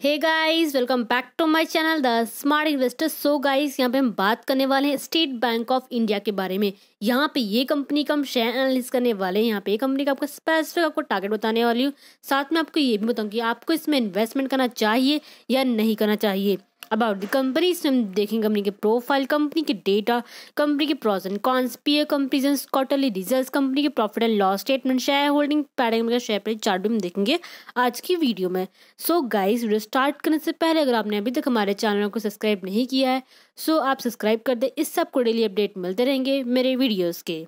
hey guys welcome back to my channel the smart investor so guys यहाँ पे हम बात करने वाले हैं स्टेट बैंक ऑफ इंडिया के बारे में यहाँ पे ये कंपनी का हम शेयर एनालिस करने वाले हैं यहाँ पे ये कंपनी का आपका स्पेसिफिक आपको टारगेट बताने वाली हूँ साथ में आपको ये भी बताऊँ कि आपको इसमें इन्वेस्टमेंट करना चाहिए या नहीं करना चाहिए अबाउट द कंपनीज हम देखेंगे कंपनी के प्रोफाइल कंपनी के डेटा कंपनी के pros and cons peer comparison quarterly result company के profit and loss statement shareholding पैराग्राम का शेयर प्राइस चार्ट भी हम देखेंगे आज की वीडियो में सो गाइज वीडियो स्टार्ट करने से पहले अगर आपने अभी तक हमारे चैनल को सब्सक्राइब नहीं किया है सो so आप सब्सक्राइब कर दें इस सब को डेली अपडेट मिलते रहेंगे मेरे वीडियोज़ के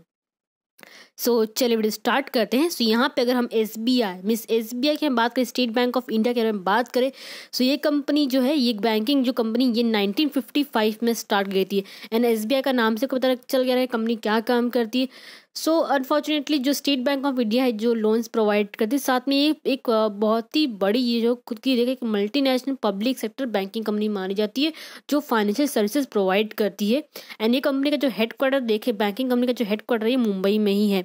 सो चलिए वीडियो स्टार्ट करते हैं सो यहाँ पे अगर हम एस बी आई मीस एस बी आई की हम बात करें स्टेट बैंक ऑफ इंडिया के अगर हम बात करें सो ये कंपनी जो है ये बैंकिंग जो कंपनी ये 1955 में स्टार्ट गई थी एंड एस बी आई का नाम से पता चल गया है कंपनी क्या काम करती है सो so, अनफॉर्चुनेटली जो स्टेट बैंक ऑफ इंडिया है जो लोन्स प्रोवाइड करती है साथ में ये एक बहुत ही बड़ी ये जो खुद की जगह एक national public sector banking company मानी जाती है जो फाइनेंशियल सर्विसेज प्रोवाइड करती है एंड ये कंपनी का जो हेड क्वार्टर देखे बैंकिंग कंपनी का जो हेड क्वार्टर है मुंबई में ही है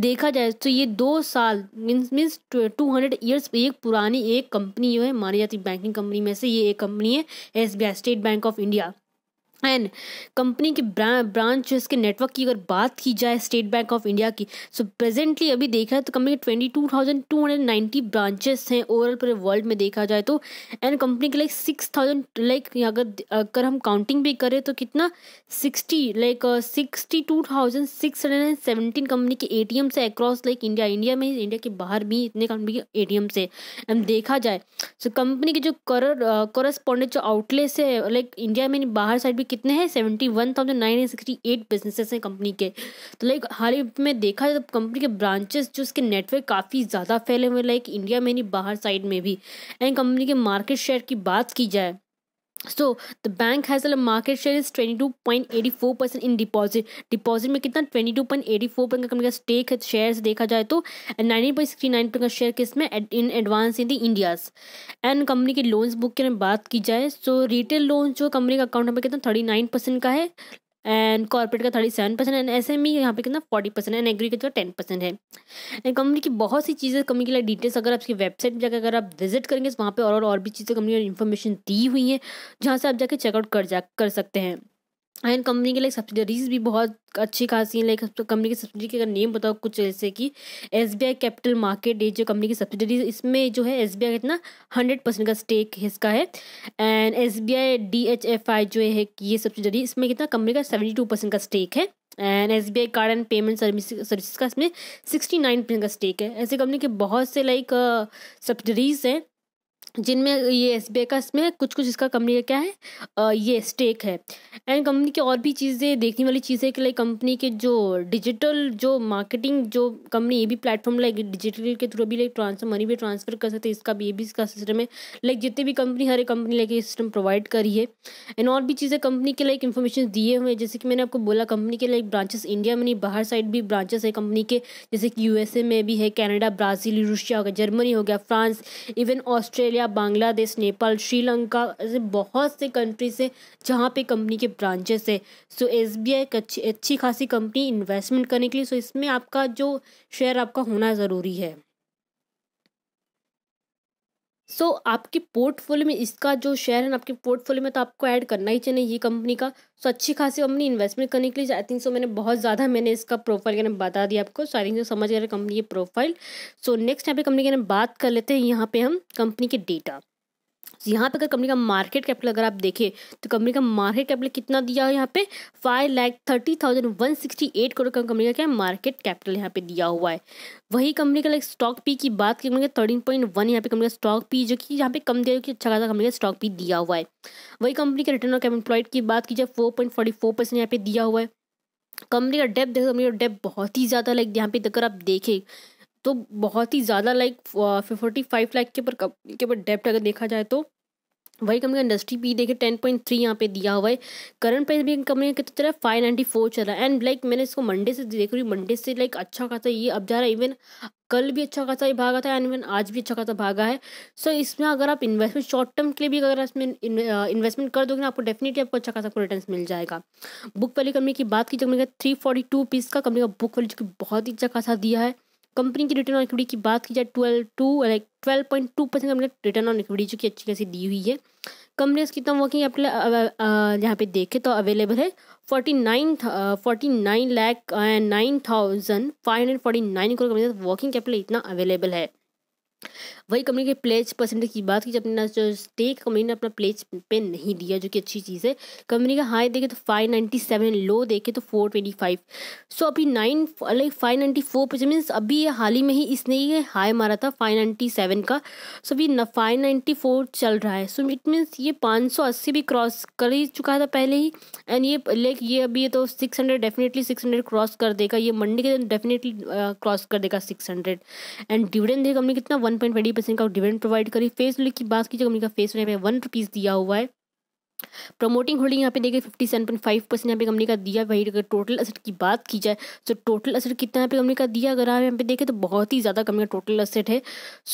देखा जाए तो ये दो साल means means two hundred years एक पुरानी एक कंपनी जो है मानी जाती बैंकिंग कंपनी में से ये एक कंपनी है as State Bank of India and company के ब्रांच के नेटवर्क की अगर बात की जाए स्टेट बैंक ऑफ इंडिया की सो so प्रेजेंटली अभी देखा है तो कंपनी के twenty two thousand two hundred ninety branches हैं ओवरऑल पूरे वर्ल्ड में देखा जाए तो एंड कंपनी के लाइक सिक्स थाउजेंड लाइक अगर अगर हम काउंटिंग भी करें तो कितना sixty like sixty two thousand six hundred and seventeen company के ए टी एम्स है अक्रॉस लाइक इंडिया इंडिया में इंडिया के बाहर भी इतने कंपनी के ए टी एम्स है एंड देखा जाए सो कंपनी के जो करस्पॉन्डेंट uh, जो आउटलेट्स है लाइक इंडिया में बाहर साइड भी कितने हैं seventy one thousand nine hundred sixty eight businesses हैं कंपनी के तो लाइक हाल ही में देखा जाए तो कंपनी के ब्रांचेस जो उसके नेटवर्क काफ़ी ज़्यादा फैले हुए लाइक इंडिया में नहीं बाहर साइड में भी एंड कंपनी के मार्केट शेयर की बात की जाए so the bank has market share is twenty two point eighty four percent in deposit deposit में कितना twenty two point eighty four percent company का स्टेक है शेयर देखा जाए तो and nineteen point sixty nine percent का share किस में in advance in the India's and company के लोन्स बुक की बात की जाए सो रिटेल लोन जो कंपनी का अकाउंट नंबर कितना थर्टी नाइन परसेंट का है एंड कॉर्पोरेट का thirty seven percent and S M E यहाँ पे कितना forty percent and agriculture ten percent है एंड कंपनी की बहुत सी चीज़ें कंपनी के लिए डिटेल्स अगर आपकी वेबसाइट पर जाकर अगर आप विजिट करेंगे तो वहाँ पर और और भी चीज़ें कंपनी और इन्फॉर्मेशन दी हुई हैं जहाँ से आप जाके चेकआउट कर जा कर सकते हैं एंड कंपनी के लाइक सब्सिडरीज भी बहुत अच्छी खासी हैं लाइक तो कंपनी की सब्सिडी अगर नेम बताओ कुछ जैसे कि S B I capital market ये जो कंपनी की सब्सिडरीज इसमें जो है एस बी आई इतना हंड्रेड परसेंट का स्टेक हिस्सा है and S B I D H F I जो है ये सब्सिडरी इसमें कितना कंपनी का सेवेंटी टू परसेंट का स्टेक है and S B I card and payment service service का इसमें सिक्सटी नाइन परसेंट का स्टेक है ऐसे कंपनी के बहुत से लाइक सब्सिडरीज हैं जिनमें ये एस बी का इसमें कुछ कुछ इसका कंपनी का क्या है आ, ये स्टेक है एंड कंपनी की और भी चीज़ें देखने वाली चीज़ें कि लाइक कंपनी के जो डिजिटल जो मार्केटिंग जो कंपनी ये भी प्लेटफॉर्म लाइक डिजिटल के थ्रू भी लाइक ट्रांसफर मनी भी ट्रांसफर कर सकते हैं इसका भी ये भी इसका सिस्टम है लाइक जितनी भी कंपनी हर एक कंपनी लाइक ये सिस्टम प्रोवाइड करी है एंड और भी चीज़ें कंपनी के लाइक इन्फॉर्मेशन दिए हुए हैं जैसे कि मैंने आपको बोला कंपनी के लाइक ब्रांचेस इंडिया में नहीं बाहर साइड भी ब्रांचेस है कंपनी के जैसे कि यू में भी है कैनेडा ब्राज़ील रूसिया हो गया जर्मनी हो गया France even Australia Australia Bangladesh Nepal Sri Lanka ऐसे बहुत से कंट्री से जहाँ पे कंपनी के ब्रांचेस है सो एस बी आई एक अच्छी अच्छी खासी कंपनी इन्वेस्टमेंट करने के लिए सो इसमें आपका जो शेयर आपका होना ज़रूरी है सो so, आपके पोर्टफोलियो में इसका जो शेयर है ना आपके पोर्टफोलियो में तो आपको ऐड करना ही चाहिए ये कंपनी का सो so, अच्छी खासी कंपनी इन्वेस्टमेंट करने के लिए आई थिंक सो मैंने बहुत ज़्यादा मैंने इसका प्रोफाइल के नाम बता दिया आपको सो आई थिंक सो समझ गए कंपनी ये प्रोफाइल सो नेक्स्ट यहाँ पे कंपनी के नाम बात कर लेते हैं यहाँ पे हम कंपनी के डेटा यहाँ पे अगर कंपनी का मार्केट कैपिटल अगर आप देखें तो कंपनी का मार्केट कैपिटल कितना दिया है यहाँ पे five lakh thirty thousand one sixty eight crore का कंपनी का क्या मार्केट कैपिटल यहाँ पे दिया हुआ है वही कंपनी का लाइक स्टॉक पी की बात का थर्टीन पॉइंट वन यहाँ पे कंपनी का स्टॉक पी जो कि यहाँ पे कम दिया कि अच्छा खासा कंपनी का स्टॉक पी दिया हुआ है वही कंपनी के रिटर्न ऑफ एम्प्लॉयड की बात की जाए four point forty four percent यहाँ पे दिया हुआ है कंपनी का डेप देखो कंपनी का डेप बहुत ही ज़्यादा लाइक यहाँ पे अगर आप देखें तो बहुत ही ज़्यादा लाइक फोर्टी फाइव लाख के ऊपर के ऊपर डेप्ट अगर देखा जाए तो वही कंपनी का इंडस्ट्री भी देखिए टेन पॉइंट थ्री यहाँ पे दिया हुआ है करंट प्राइस भी कंपनी का कितना चल रहा है फाइव नाइन्टी फोर चल रहा है एंड लाइक मैंने इसको मंडे से देख रही मंडे से लाइक अच्छा खासा ये अब जा रहा है इवन कल भी अच्छा खासा भागा था एंड इवन आज भी अच्छा खासा भागा है सो so, इसमें अगर आप इन्वेस्टमेंट शॉर्ट टर्म के लिए भी अगर इसमें इन्वेस्टमेंट uh, कर दोगे ना आपको डेफिनेटली आपको अच्छा खासा रिटर्न मिल जाएगा बुक वाली कंपनी की बात की तो कंपनी का थ्री फोर्टी टू पीस का कंपनी का बुक वाली जो कि बहुत ही अच्छा खासा दिया है कंपनी की रिटर्न ऑन इक्विटी की बात की जाए twelve two like twelve point two percent company return on equity जो कि अच्छी खासी दी हुई है कंपनी की तो वर्किंग कैपिटल यहाँ पे देखें तो अवेलेबल है forty nine forty nine lakh nine thousand five hundred forty nine crore working capital इतना अवेलेबल है वही कंपनी के प्लेज परसेंटेज की बात की जब अपने जो स्टेक कंपनी ने अपना प्लेज पे नहीं दिया जो कि अच्छी चीज़ है कंपनी का हाई देखे तो फाइव नाइन्टी सेवन लो देखे तो फोर ट्वेंटी फाइव सो अभी nine like five ninety four पर मीन्स अभी हाल ही में ही इसने ये हाई मारा था फाइव नाइन्टी सेवन का सो अभी फाइव नाइन्टी फोर चल रहा है सो इट मीन्स ये पाँच सौ अस्सी भी क्रॉस कर ही चुका था पहले ही एंड ये लाइक ये अभी ये तो six hundred definitely six hundred cross कर देगा ये मंडे के दिन डेफिनेटली क्रॉस कर देगा सिक्स हंड्रेड एंड डिविडेंड देखिए कंपनी कितना वन पॉइंट ट्वेंटी परसेंट का डिविडेंड प्रोवाइड करी फेस वैल्यू की बात कीजिए कंपनी का फेस वैल्यू वन रुपीज़ दिया हुआ है प्रमोटिंग होल्डिंग यहाँ पे देखिए fifty seven point five percent यहाँ पे कंपनी का दिया वही अगर टोटल असेट की बात की जाए तो टोटल असेट कितना यहाँ पे कंपनी का दिया अगर आप यहाँ पे देखें तो बहुत ही ज़्यादा कंपनी का टोटल असेट है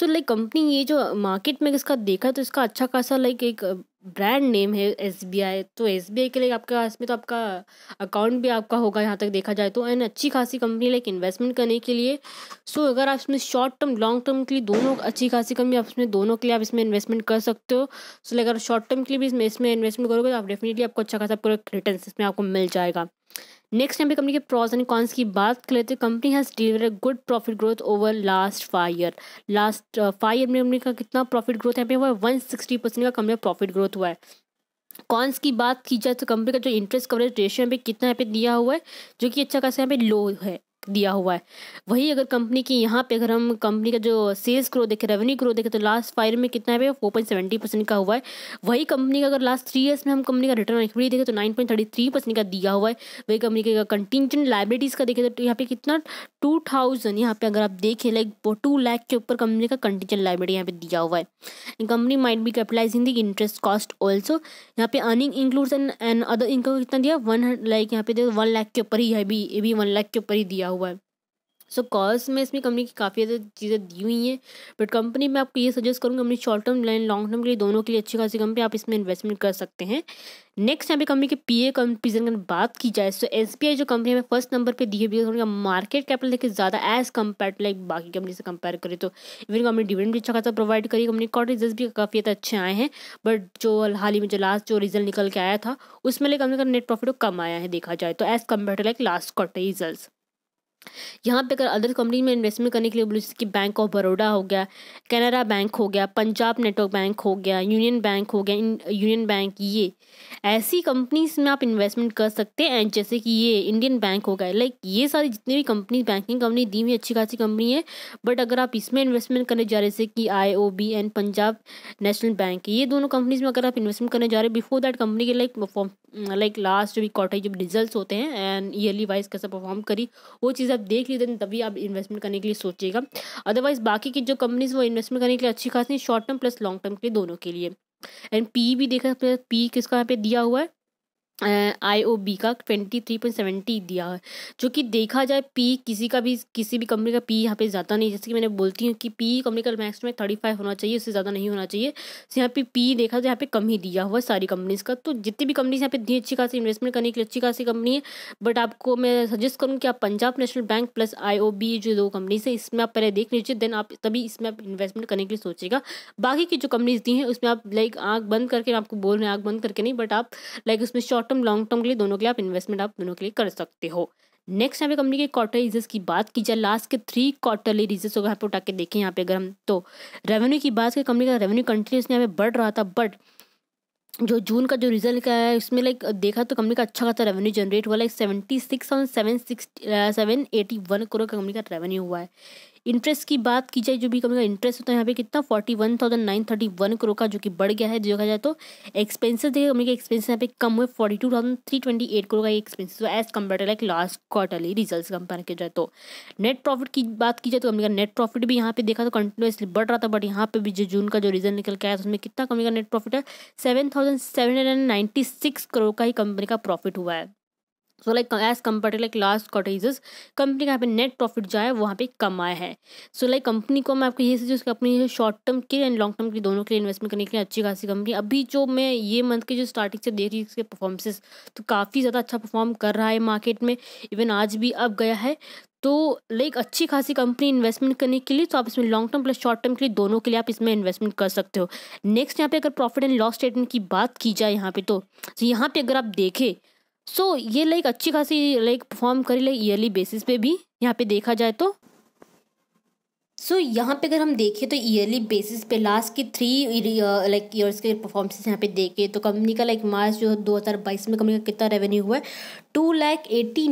सो लाइक कंपनी ये जो मार्केट में इसका देखा तो इसका अच्छा खासा लाइक एक ब्रांड नेम है एस बी आई तो एस बी आई के लिए आपके पास में तो आपका अकाउंट भी आपका होगा यहाँ तक देखा जाए तो एंड अच्छी खासी कंपनी लाइक इन्वेस्टमेंट करने के लिए सो so, अगर आप इसमें शॉर्ट टर्म लॉन्ग टर्म के लिए दोनों अच्छी खासी कंपनी आप इसमें दोनों के लिए आप इसमें इन्वेस्टमेंट कर सकते हो सो so, अगर शॉर्ट टर्म के लिए भी इसमें इसमें इन्वेस्टमेंट करोगे तो आप डेफिनेटली आपको अच्छा खासा पूरा रिटर्न इसमें आपको मिल जाएगा नेक्स्ट टाइम कंपनी के प्रॉज एंड कॉन्स की बात कर लेते हैं company has deliver good profit growth over last five year last five year में कंपनी का कितना प्रॉफिट ग्रोथ यहाँ पे हुआ है वन सिक्सटी परसेंट का कंपनी का प्रॉफिट ग्रोथ हुआ है कॉन्स की बात की जाए तो कंपनी का जो इंटरेस्ट कवरेज रेशियो यहाँ पे कितना यहाँ पे दिया हुआ है जो कि अच्छा खासा यहाँ पे लो है दिया हुआ है वही अगर कंपनी की यहाँ पे अगर हम कंपनी का जो सेल्स ग्रोथ देखें रेवेन्यू ग्रोथ देखें तो लास्ट फाइव में कितना है फोर पॉइंट सेवेंटी परसेंट का हुआ है वही कंपनी का अगर लास्ट थ्री ईयर्स में हम कंपनी का रिटर्न ऑन इक्विटी देखें तो nine point thirty three percent का दिया हुआ है वही कंपनी का कंटिजेंट लाइब्रेटीज का देखें तो यहाँ पे कितना टू थाउजेंड यहाँ पे अगर आप देखें लाइक टू लैख के ऊपर कंपनी का कंटिजेंट लाइब्रेटी यहाँ पे दिया हुआ है company mind be capitalize in the interest cost also यहाँ पे earning includes and other income कितना दिया वन लाइक यहाँ पे वन लाख के ऊपर ही है भी ये भी वन लाख के ऊपर ही दिया हुआ हुआ है सो so, कॉज में इसमें कंपनी की काफ़ी ज़्यादा चीज़ें दी हुई हैं बट कंपनी में आपको ये सजेस्ट करूँगी company short term line long term के लिए दोनों के लिए अच्छी खासी कंपनी आप इसमें इन्वेस्टमेंट कर सकते हैं नेक्स्ट यहाँ पे कंपनी के पी ए कंपीजन की बात की जाए तो एस बी आई जो कंपनी हमें फर्स्ट नंबर पर दी है उनका मार्केट कैपिटल देखिए ज़्यादा एज कम्पेयर टू लाइक बाकी कंपनी से कंपेयर करें तो इवन कंपनी डिविडेंड भी अच्छा खासा प्रोवाइड करी कंपनी रिजल्ट भी काफ़ी ज़्यादा अच्छे आए हैं बट जो हाल ही में जो लास्ट जो रिजल्ट निकल के आया था उसमें लाइक कंपनी का नेट प्रॉफिट कम आया है देखा जाए तो as compare to like last quarter result यहाँ पे अगर अदर कंपनी में इन्वेस्टमेंट करने के लिए बोलो जैसे कि बैंक ऑफ बड़ौदा हो गया कैनरा बैंक हो गया पंजाब नेटवर्क बैंक हो गया यूनियन बैंक हो गया यूनियन बैंक ये ऐसी कंपनीज में आप इन्वेस्टमेंट कर सकते हैं एंड जैसे कि ये इंडियन बैंक हो गया लाइक ये सारी जितनी भी कंपनी बैंकिंग कंपनी दी हुई अच्छी खासी कंपनी है बट अगर आप इसमें इन्वेस्टमेंट करने जा रहे जैसे कि I O B and Punjab National Bank ये दोनों कंपनीज में अगर आप इन्वेस्टमेंट करने जा रहे बिफोर दैट कंपनी के like like last week quarter जब रिजल्ट होते हैं एंड ईयरली वाइज कैसा परफॉर्म करी वो चीज़ आप देख ली देन तभी आप इन्वेस्टमेंट करने के लिए सोचिएगा अदरवाइज बाकी की जो कंपनीज वो इन्वेस्टमेंट करने के लिए अच्छी खासी short term plus long term के लिए दोनों के लिए एंड पी भी देखा पी किसका यहाँ पे दिया हुआ है आई ओ बी का ट्वेंटी थ्री पॉइंट सेवेंटी दिया है जो कि देखा जाए पी किसी का भी किसी भी कंपनी का पी यहाँ पे ज़्यादा नहीं जैसे कि मैंने बोलती हूँ कि पी कंपनी का मैक्स में थर्टी फाइव होना चाहिए उससे ज़्यादा नहीं होना चाहिए तो यहाँ पे पी देखा जाए यहाँ पे कम ही दिया हुआ है सारी कंपनीज का तो जितनी भी कंपनीज यहाँ पे दी अच्छी खासी इन्वेस्टमेंट करने के लिए अच्छी खासी कंपनी है बट आपको मैं सजेस्ट करूँ कि आप Punjab National Bank plus I O B जो दो कंपनीज है इसमें आप पहले देख लीजिए देन आप तभी इसमें आप इन्वेस्टमेंट करने के लिए सोचेगा बाकी की जो कंपनीज दी हैं उसमें आप लाइक आँख बंद करके आपको बोल रहे हैं आँख बंद करके नहीं बट आप लाइक उसमें short short term long term के लिए दोनों के लिए आप इन्वेस्टमेंट आप दोनों के लिए कर सकते हो नेक्स्ट यहाँ पे कंपनी के क्वार्टर रिजल्ट की बात की जाए लास्ट के थ्री क्वार्टरली रिजल्ट अगर यहाँ पे उठा के देखें यहाँ पे अगर हम तो रेवेन्यू की बात करें कंपनी का रेवेन्यू कंटिन्यूसली यहाँ पे बढ़ रहा था बट जो जून का जो रिजल्ट का है उसमें लाइक देखा तो कंपनी का अच्छा खासा रेवेन्यू जनरेट हुआ like seventy six thousand seven six seven eighty one crore का कंपनी का रेवेन्यू हुआ है इंटरेस्ट की बात की जाए जो भी कमी का इंटरेस्ट होता है यहाँ पे कितना forty one thousand nine thirty one crore का जो कि बढ़ गया है देखा जाए तो एक्सपेंसिस देखिए कंपनी के एक्सपेंसिस यहाँ पे कम हुए forty two thousand three twenty eight crore का ये एक्सपेंसेस हुआ as compare like last quarterly result compare किया जाए तो नेट प्रॉफिट की बात की जाए तो कंपनी का नेट प्रॉफिट भी यहाँ पे देखा तो कंटिन्यूसली बढ़ रहा था बट यहाँ पे भी जो जून का जो रिजल्ट निकल के आया तो उसमें कितना कंपनी का नेट प्रॉफिट है seven thousand seven hundred and ninety six crore का ही कंपनी का प्रॉफिट हुआ है so like as compare to like last quarters company का यहाँ पे नेट प्रॉफिट जो है वहाँ पे कम आया है सो लाइक कंपनी को मैं आपको ये सजेस्ट अपनी शॉर्ट टर्म के एंड लॉन्ग टर्म के दोनों के लिए इन्वेस्टमेंट करने के लिए अच्छी खासी कंपनी अभी जो मैं ये मंथ के जो स्टार्टिंग से देख रही हूँ इसके परफॉर्मेंसेस तो काफ़ी ज़्यादा अच्छा परफॉर्म कर रहा है मार्केट में इवन आज भी अब गया है तो लाइक अच्छी खासी कंपनी इन्वेस्टमेंट करने के लिए तो आप इसमें long term plus short term के लिए दोनों के लिए आप इसमें इन्वेस्टमेंट कर सकते हो नेक्स्ट यहाँ पे अगर प्रॉफिट एंड लॉस स्टेटमेंट की बात की जाए यहाँ पे तो, तो यहाँ पे अगर आप देखें सो so, ये लाइक अच्छी खासी लाइक परफॉर्म करी लाइक ईयरली बेसिस पे भी यहाँ पे देखा जाए तो सो so, यहाँ पे अगर हम देखें तो ईयरली बेसिस पे लास्ट के थ्री लाइक ईयर्स के परफॉर्मेंस यहाँ पे देखें तो कंपनी का लाइक मार्च जो दो हज़ार बाईस में कंपनी का कितना रेवेन्यू हुआ है टू लैक एटी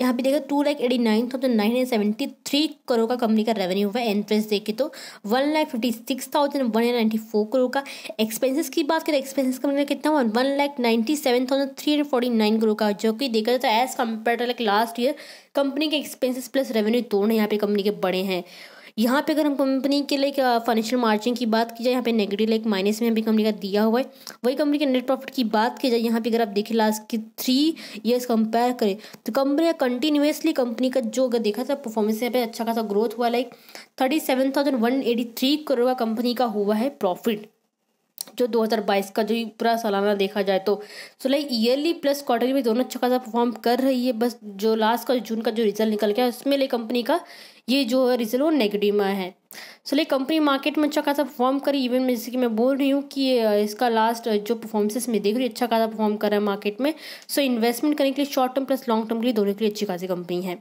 यहाँ पे देखा two lakh eighty nine thousand nine hundred seventy three crore का कंपनी का रेवेन्यू हुआ है एंट्रेंस देखें तो one lakh fifty six thousand one hundred ninety four crore का एक्सपेंसिस की बात करें एक्सपेंसिस कंपनी का कितना हुआ one lakh ninety seven thousand three hundred forty nine crore का जो कि देखा जाता है as compare to like last year company के एक्सपेंसिस प्लस रेवेन्यू दोनों यहाँ पे कंपनी के बड़े हैं यहाँ पे अगर हम कंपनी के लाइक फाइनेंशियल मार्जिन की बात की जाए यहाँ पे नेगेटिव लाइक माइनस में अभी कंपनी का दिया हुआ है वही कंपनी के नेट प्रॉफिट की बात की जाए यहाँ पे अगर आप देखें लास्ट की थ्री ईयर्स कंपेयर करें तो कंपनी कंटिन्यूसली कंपनी का जो अगर देखा था परफॉर्मेंस यहाँ पे अच्छा खासा ग्रोथ हुआ like thirty seven thousand one eighty three crore का कंपनी का हुआ है प्रॉफिट जो 2022 का जो पूरा सालाना देखा जाए तो so like yearly plus quarterly में दोनों अच्छा खासा परफॉर्म कर रही है बस जो लास्ट का जून का जो रिजल्ट निकल गया उसमें लाइक कंपनी का ये जो रिजल्ट वो नेगेटिव में है सो लाइक कंपनी मार्केट में अच्छा खासा परफॉर्म करी इवन में जैसे कि मैं बोल रही हूँ कि इसका लास्ट जो परफॉर्मेंसेस में देख रही अच्छा खासा परफॉर्म कर रहा है मार्केट में सो so, इन्वेस्टमेंट करने के लिए short term plus long term के लिए दोनों के लिए अच्छी खासी कंपनी है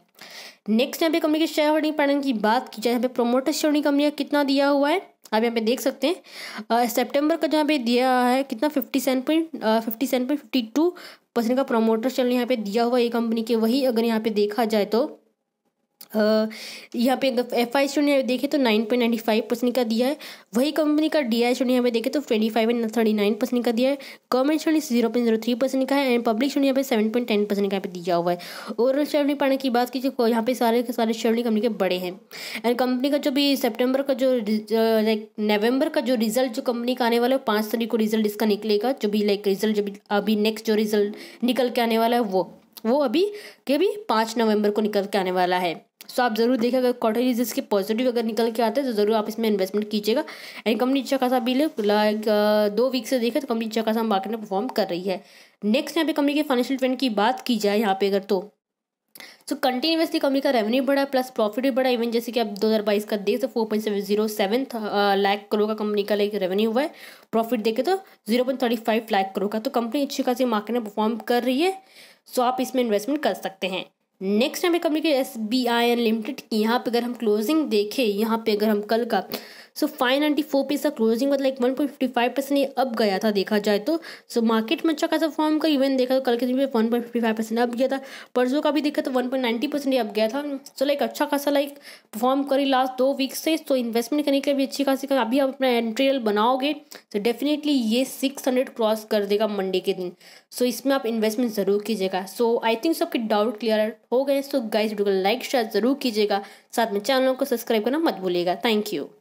नेक्स्ट यहाँ पे कंपनी के शेयर होल्डिंग पैटर्न की बात की जाए यहाँ पे प्रोमोटर शेयर होल्डिंग कंपनी का कितना दिया हुआ है आप यहाँ पे देख सकते हैं सितंबर का जहाँ पे दिया है कितना fifty seven point fifty seven point fifty two percent का प्रोमोटर चल यहाँ पे दिया हुआ ये कंपनी के वही अगर यहाँ पे देखा जाए तो यहाँ पे एफ आई स्टूडेंट देखें तो nine point ninety five percent का दिया है वही कंपनी का डी आई स्टूडेंट यहाँ पे देखें तो twenty five and thirty nine percent का दिया है government student zero point zero three percent का है एंड पब्लिक स्टूडेंट यहाँ पे सेवन पॉइंट टेन परसेंट का यहाँ पे दिया हुआ है ओवरऑल शेवनी पाने की बात की जो तो यहाँ पे सारे के सारे शेवनी कंपनी के बड़े हैं एंड कंपनी का जो भी सेप्टेम्बर का जो लाइक नवंबर का जो रिजल्ट जो कंपनी का आने वाला है पाँच तारीख को रिजल्ट इसका निकलेगा जो भी लाइक रिजल्ट जो भी अभी नेक्स्ट जो रिजल्ट निकल के आने वाला है वो वो अभी के भी पाँच नवंबर को निकल के आने वाला है सो आप ज़रूर देखें अगर क्वार्टर रिजल्ट के पॉजिटिव अगर निकल के आते हैं तो ज़रूर आप इसमें इन्वेस्टमेंट कीजिएगा एंड कंपनी अच्छा खासा भी लाइक uh, दो वीक से देखें तो कंपनी अच्छा खासा मार्केट में परफॉर्म कर रही है नेक्स्ट यहाँ पे कंपनी के फाइनेंशियल ट्रेंड की बात की जाए यहाँ पे अगर तो सो कंटिन्यूसली कंपनी का रेवेन्यू बढ़ा प्लस प्रॉफिट भी बढ़ा इवन जैसे कि आप दो हजार बाईस का देख तो four point seven zero seven lakh crore का कंपनी का लाइक रेवेन्यू हुआ है प्रॉफिट देखे तो zero point thirty five lakh crore का तो कंपनी अच्छी खासी मार्केट में परफॉर्म कर रही है सो आप इसमें इन्वेस्टमेंट कर सकते हैं नेक्स्ट हमें कंपनी के S B I N limited की यहाँ पे अगर हम क्लोजिंग देखें यहाँ पे अगर हम कल का सो फाइव नाइन्टी फोर पे इसका क्लोजिंग मतलब one point fifty five percent ये अप गया था देखा जाए तो सो मार्केट में अच्छा खासा फॉर्म का इवेंट देखा तो कल के दिन में one point fifty five percent up गया था परसों का भी देखा तो one point ninety percent up गया था सो लाइक अच्छा खासा लाइक परफॉर्म करी लास्ट दो वीक से तो इन्वेस्टमेंट करने के लिए भी अच्छी खासी कर अभी आप अपना एंट्रियल बनाओगे तो डेफिनेटली ये सिक्स हंड्रेड क्रॉस कर देगा मंडे के दिन सो इसमें आप इन्वेस्टमेंट ज़रूर कीजिएगा सो आई थिंक सबके डाउट क्लियर हो गए सो गाइस वीडियो को लाइक शेयर ज़रूर कीजिएगा साथ में चैनल को सब्सक्राइब करना मत भूलिएगा थैंक यू